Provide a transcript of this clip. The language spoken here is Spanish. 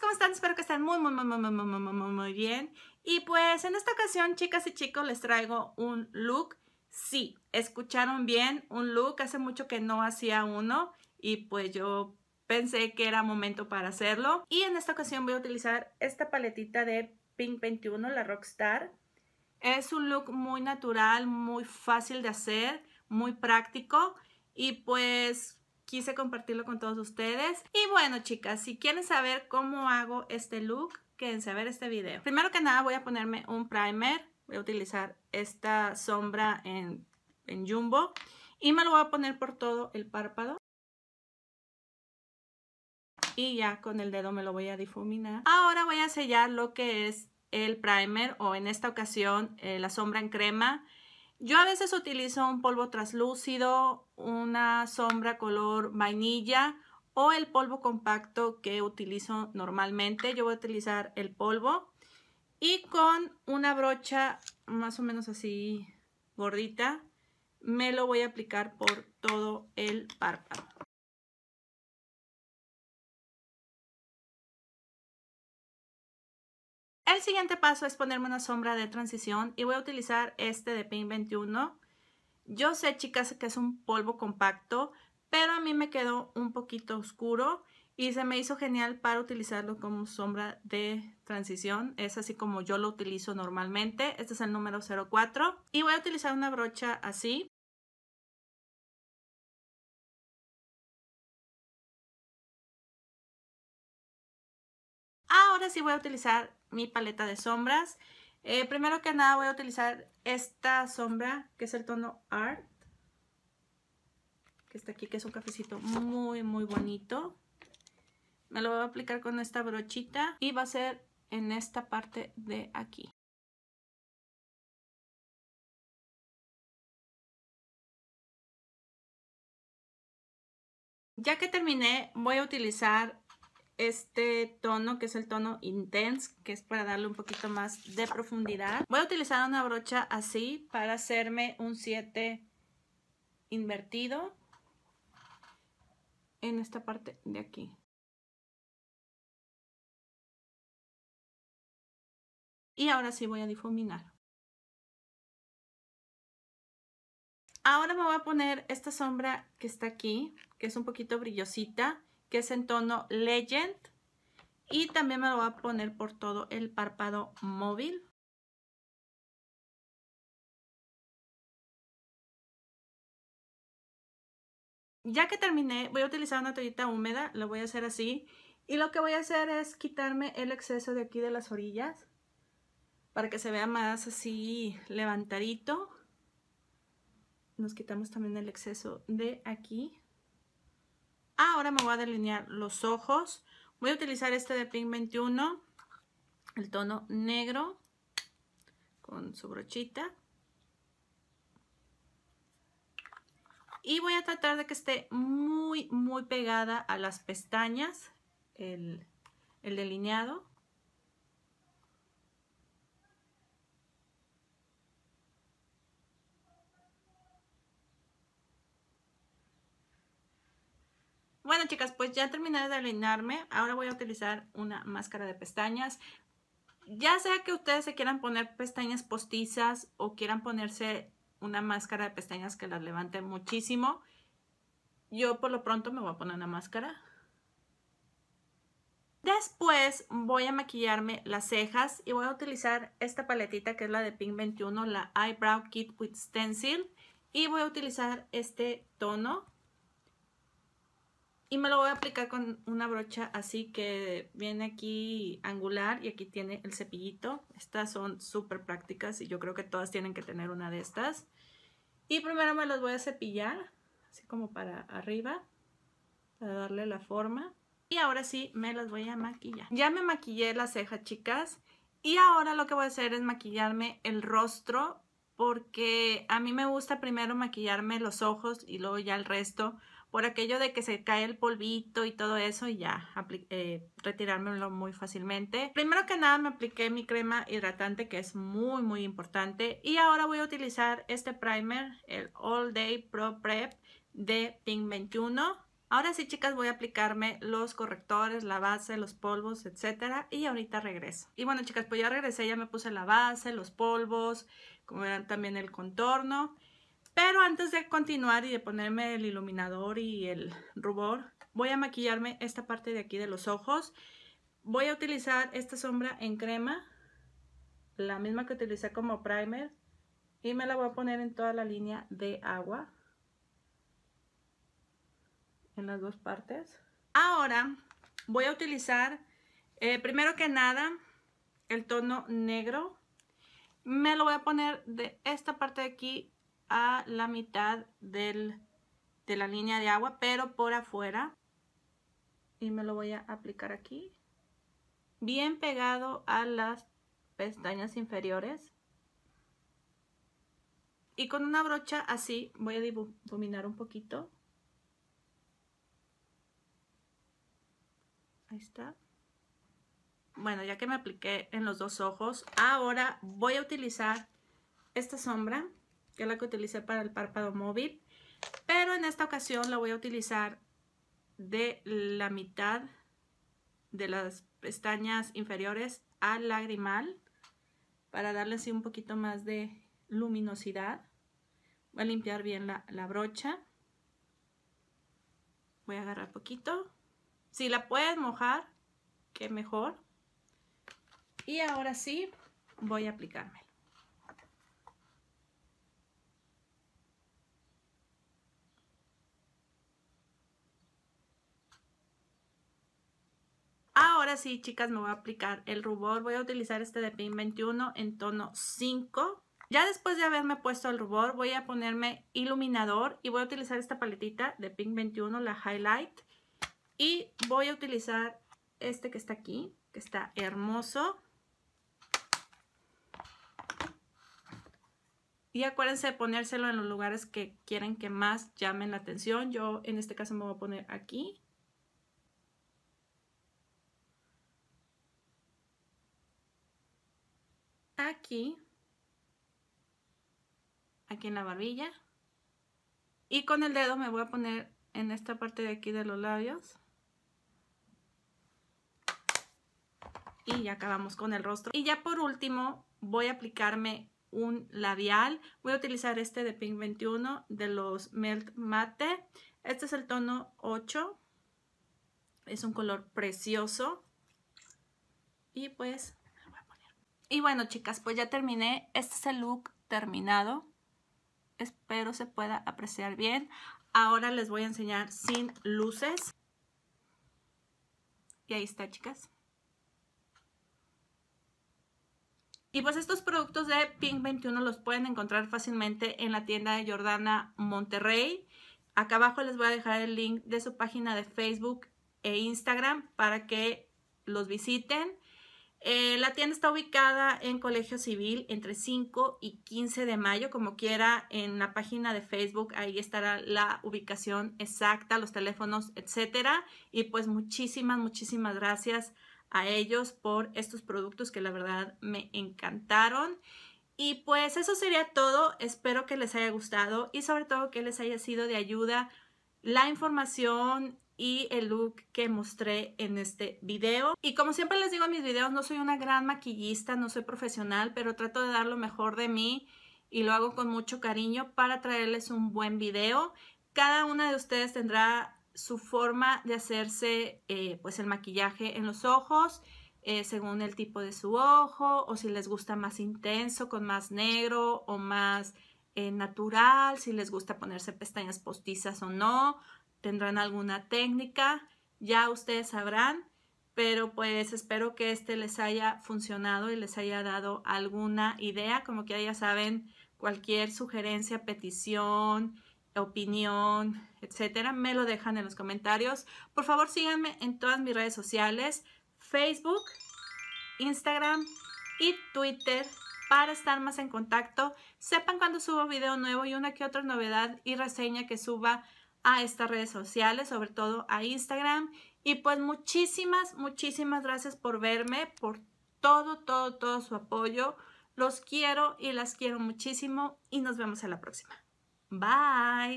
¿cómo están? Espero que estén muy, muy, muy, muy, muy, muy, muy bien. Y pues en esta ocasión, chicas y chicos, les traigo un look. Sí, escucharon bien, un look. Hace mucho que no hacía uno y pues yo pensé que era momento para hacerlo. Y en esta ocasión voy a utilizar esta paletita de Pink 21, la Rockstar. Es un look muy natural, muy fácil de hacer, muy práctico. Y pues quise compartirlo con todos ustedes. Y bueno, chicas, si quieren saber cómo hago este look, quédense a ver este video. Primero que nada voy a ponerme un primer. Voy a utilizar esta sombra en, en Jumbo. Y me lo voy a poner por todo el párpado y ya con el dedo me lo voy a difuminar. Ahora voy a sellar lo que es el primer o en esta ocasión eh, la sombra en crema yo a veces utilizo un polvo translúcido, una sombra color vainilla o el polvo compacto que utilizo normalmente. Yo voy a utilizar el polvo y con una brocha más o menos así gordita me lo voy a aplicar por todo el párpado. El siguiente paso es ponerme una sombra de transición y voy a utilizar este de Pink 21. Yo sé, chicas, que es un polvo compacto, pero a mí me quedó un poquito oscuro y se me hizo genial para utilizarlo como sombra de transición. Es así como yo lo utilizo normalmente. Este es el número 04 y voy a utilizar una brocha así y voy a utilizar mi paleta de sombras. Eh, primero que nada voy a utilizar esta sombra que es el tono Art. Que está aquí, que es un cafecito muy, muy bonito. Me lo voy a aplicar con esta brochita y va a ser en esta parte de aquí. Ya que terminé, voy a utilizar este tono que es el tono intense que es para darle un poquito más de profundidad voy a utilizar una brocha así para hacerme un 7 invertido en esta parte de aquí y ahora sí voy a difuminar ahora me voy a poner esta sombra que está aquí que es un poquito brillosita es en tono Legend. Y también me lo voy a poner por todo el párpado móvil. Ya que terminé, voy a utilizar una toallita húmeda, lo voy a hacer así. Y lo que voy a hacer es quitarme el exceso de aquí de las orillas para que se vea más así levantadito. Nos quitamos también el exceso de aquí. Ah, ahora me voy a delinear los ojos. Voy a utilizar este de Pink 21, el tono negro, con su brochita. Y voy a tratar de que esté muy, muy pegada a las pestañas, el, el delineado. chicas, pues ya terminé de alinearme Ahora voy a utilizar una máscara de pestañas. Ya sea que ustedes se quieran poner pestañas postizas o quieran ponerse una máscara de pestañas que las levante muchísimo. Yo por lo pronto me voy a poner una máscara. Después voy a maquillarme las cejas y voy a utilizar esta paletita que es la de Pink 21, la Eyebrow Kit with Stencil. Y voy a utilizar este tono y me lo voy a aplicar con una brocha así que viene aquí angular y aquí tiene el cepillito. Estas son súper prácticas y yo creo que todas tienen que tener una de estas. Y primero me las voy a cepillar, así como para arriba, para darle la forma. Y ahora sí me las voy a maquillar. Ya me maquillé las cejas chicas. Y ahora lo que voy a hacer es maquillarme el rostro porque a mí me gusta primero maquillarme los ojos y luego ya el resto, por aquello de que se cae el polvito y todo eso y ya eh, retirármelo muy fácilmente. Primero que nada me apliqué mi crema hidratante que es muy muy importante y ahora voy a utilizar este primer, el All Day Pro Prep de Pink 21. Ahora sí, chicas, voy a aplicarme los correctores, la base, los polvos, etcétera, y ahorita regreso. Y bueno, chicas, pues ya regresé, ya me puse la base, los polvos, como verán también el contorno. Pero antes de continuar y de ponerme el iluminador y el rubor, voy a maquillarme esta parte de aquí de los ojos. Voy a utilizar esta sombra en crema, la misma que utilicé como primer, y me la voy a poner en toda la línea de agua, en las dos partes. Ahora voy a utilizar, eh, primero que nada, el tono negro me lo voy a poner de esta parte de aquí a la mitad de la línea de agua, pero por afuera. Y me lo voy a aplicar aquí. Bien pegado a las pestañas inferiores. Y con una brocha así voy a difuminar un poquito. Ahí está bueno, ya que me apliqué en los dos ojos, ahora voy a utilizar esta sombra, que es la que utilicé para el párpado móvil, pero en esta ocasión la voy a utilizar de la mitad de las pestañas inferiores al lagrimal para darle así un poquito más de luminosidad. Voy a limpiar bien la, brocha. Voy a agarrar poquito. Si la puedes mojar, que mejor. Y ahora sí, voy a aplicármelo. Ahora sí, chicas, me voy a aplicar el rubor. Voy a utilizar este de Pink 21 en tono 5. Ya después de haberme puesto el rubor, voy a ponerme iluminador y voy a utilizar esta paletita de Pink 21, la Highlight. Y voy a utilizar este que está aquí, que está hermoso. Y acuérdense de ponérselo en los lugares que quieren que más llamen la atención. Yo en este caso me voy a poner aquí. Aquí. Aquí en la barbilla. Y con el dedo me voy a poner en esta parte de aquí de los labios. Y ya acabamos con el rostro. Y ya por último voy a aplicarme un labial. Voy a utilizar este de Pink 21 de los Melt Mate. Este es el tono 8. Es un color precioso. Y pues, Y bueno, chicas, pues ya terminé. Este es el look terminado. Espero se pueda apreciar bien. Ahora les voy a enseñar sin luces. Y ahí está, chicas. Y pues estos productos de Pink 21 los pueden encontrar fácilmente en la tienda de Jordana Monterrey. Acá abajo les voy a dejar el link de su página de Facebook e Instagram para que los visiten. Eh, la tienda está ubicada en Colegio Civil entre 5 y 15 de mayo, como quiera, en la página de Facebook, ahí estará la ubicación exacta, los teléfonos, etc. Y pues muchísimas, muchísimas gracias ellos por estos productos que la verdad me encantaron. Y pues eso sería todo. Espero que les haya gustado y sobre todo que les haya sido de ayuda la información y el look que mostré en este video. Y como siempre les digo en mis videos, no soy una gran maquillista, no soy profesional, pero trato de dar lo mejor de mí y lo hago con mucho cariño para traerles un buen video. Cada una de ustedes tendrá su forma de hacerse eh, pues el maquillaje en los ojos, eh, según el tipo de su ojo, o si les gusta más intenso, con más negro o más eh, natural, si les gusta ponerse pestañas postizas o no, tendrán alguna técnica, ya ustedes sabrán, pero pues espero que este les haya funcionado y les haya dado alguna idea, como que ya saben, cualquier sugerencia, petición, opinión, etcétera, me lo dejan en los comentarios. Por favor, síganme en todas mis redes sociales, Facebook, Instagram y Twitter para estar más en contacto. Sepan cuando subo video nuevo y una que otra novedad y reseña que suba a estas redes sociales, sobre todo a Instagram. Y pues muchísimas, muchísimas gracias por verme, por todo, todo, todo su apoyo. Los quiero y las quiero muchísimo y nos vemos en la próxima. Bye.